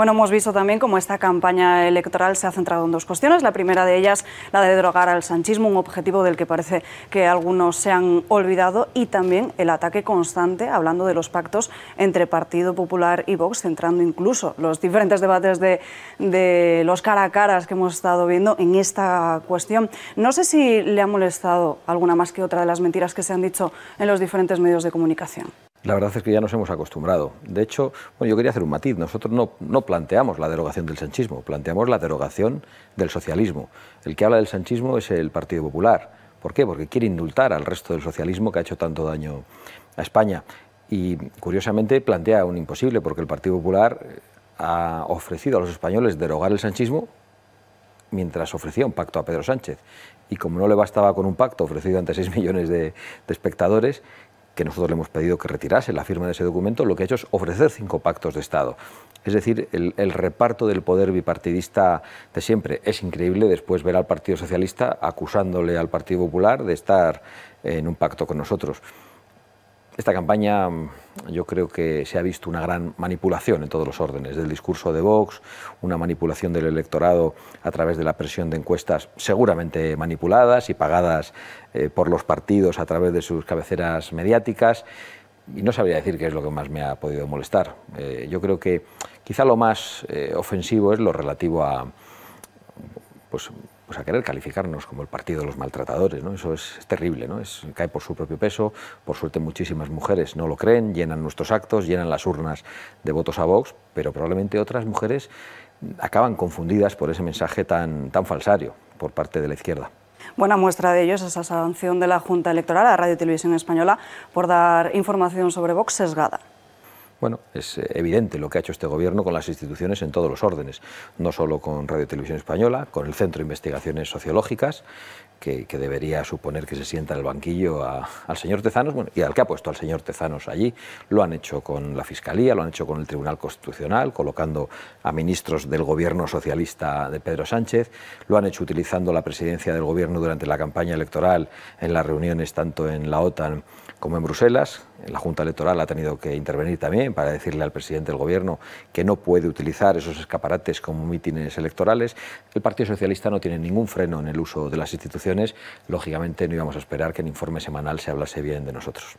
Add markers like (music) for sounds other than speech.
Bueno, hemos visto también cómo esta campaña electoral se ha centrado en dos cuestiones. La primera de ellas, la de drogar al sanchismo, un objetivo del que parece que algunos se han olvidado, y también el ataque constante, hablando de los pactos entre Partido Popular y Vox, centrando incluso los diferentes debates de, los cara a caras que hemos estado viendo en esta cuestión. No sé si le ha molestado alguna más que otra de las mentiras que se han dicho en los diferentes medios de comunicación. La verdad es que ya nos hemos acostumbrado. De hecho, bueno, yo quería hacer un matiz. Nosotros no, planteamos la derogación del sanchismo, planteamos la derogación del socialismo. El que habla del sanchismo es el Partido Popular. ¿Por qué? Porque quiere indultar al resto del socialismo que ha hecho tanto daño a España. Y curiosamente plantea un imposible, porque el Partido Popular eh, ha ofrecido a los españoles derogar el sanchismo mientras ofrecía un pacto a Pedro Sánchez. Y como no le bastaba con un pacto ofrecido ante 6 (laughs) millones de espectadores, que nosotros le hemos pedido que retirase la firma de ese documento, lo que ha hecho es ofrecer cinco pactos de Estado. Es decir, el, reparto del poder bipartidista de siempre. Es increíble después ver al Partido Socialista acusándole al Partido Popular de estar en un pacto con nosotros. Esta campaña mm, yo creo que se ha visto una gran manipulación en todos los órdenes, del discurso de Vox, una manipulación del electorado a través de la presión de encuestas seguramente manipuladas y pagadas eh, por los partidos a través de sus cabeceras mediáticas. Y no sabría decir qué es lo que más me ha podido molestar. Eh, yo creo que quizá lo más eh, ofensivo es lo relativo a pues, pues, a querer calificarnos como el partido de los maltratadores, Eso es, terrible, ¿no? cae por su propio peso, por suerte muchísimas mujeres no lo creen, llenan nuestros actos, llenan las urnas de votos a Vox, pero probablemente otras mujeres acaban confundidas por ese mensaje tan, tan falsario por parte de la izquierda. Buena muestra de ello es esa sanción de la Junta Electoral a Radio Televisión Española por dar información sobre Vox sesgada. Bueno, es eh, evidente lo que ha hecho este gobierno con las instituciones en todos los órdenes, no solo con Radio Televisión Española, con el Centro de Investigaciones Sociológicas, que, debería suponer que se sienta en el banquillo al señor Tezanos, bueno, y al que ha puesto al señor Tezanos allí. Lo han hecho con la Fiscalía, lo han hecho con el Tribunal Constitucional, colocando a ministros del gobierno socialista de Pedro Sánchez, lo han hecho utilizando la presidencia del gobierno durante la campaña electoral en las reuniones tanto en la OTAN como en Bruselas, la Junta Electoral ha tenido que intervenir también para decirle al presidente del Gobierno que no puede utilizar esos escaparates como mítines electorales. El Partido Socialista no tiene ningún freno en el uso de las instituciones. Lógicamente no íbamos a esperar que en informe semanal se hablase bien de nosotros.